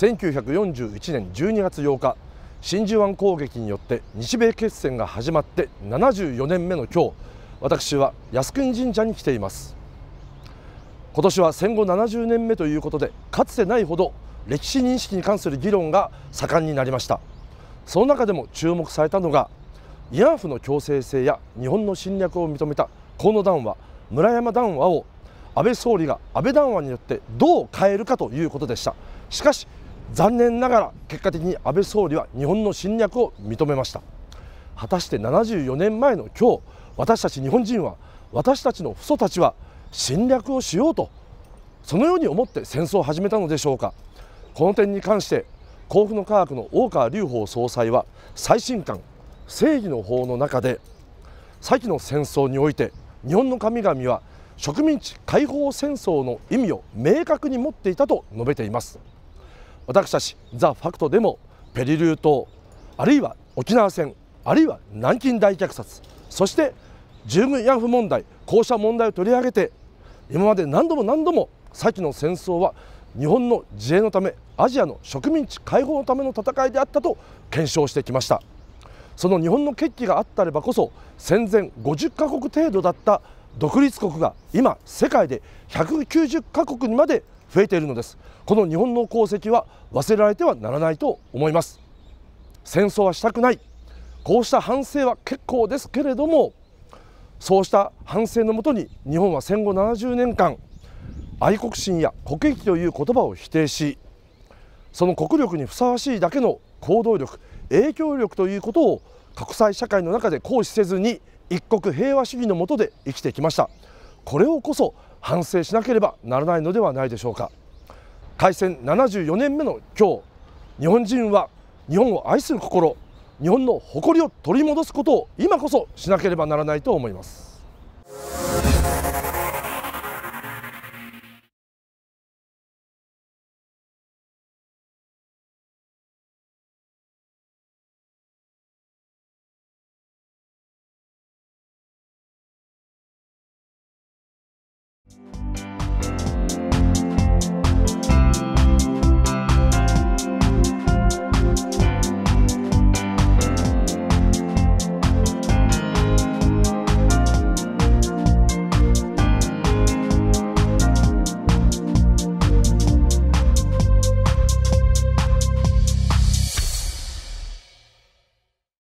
1941年12月8日真珠湾攻撃によって日米決戦が始まって74年目の今日私は靖国神社に来ています今年は戦後70年目ということでかつてないほど歴史認識に関する議論が盛んになりましたその中でも注目されたのが慰安婦の強制性や日本の侵略を認めた河野談話村山談話を安倍総理が安倍談話によってどう変えるかということでしたしかし残念ながら結果的に安倍総理は日本の侵略を認めました果たして74年前の今日私たち日本人は私たちの父祖たちは侵略をしようとそのように思って戦争を始めたのでしょうかこの点に関して甲府の科学の大川隆法総裁は最新刊正義の法の中で先の戦争において日本の神々は植民地解放戦争の意味を明確に持っていたと述べています私たちザ・ファクトでもペリリュー島あるいは沖縄戦あるいは南京大虐殺そして従軍慰安婦問題こうした問題を取り上げて今まで何度も何度も先の戦争は日本の自衛のためアジアの植民地解放のための戦いであったと検証してきましたその日本の決起があったればこそ戦前50カ国程度だった独立国が今世界で190カ国にまで増えているのですこの日本の功績は忘れられてはならないと思います戦争はしたくないこうした反省は結構ですけれどもそうした反省のもとに日本は戦後70年間愛国心や国益という言葉を否定しその国力にふさわしいだけの行動力影響力ということを国際社会の中で行使せずに一国平和主義のもとで生きてきましたこれをこそ反省しなければならないのではないでしょうか開戦74年目の今日日本人は日本を愛する心日本の誇りを取り戻すことを今こそしなければならないと思います。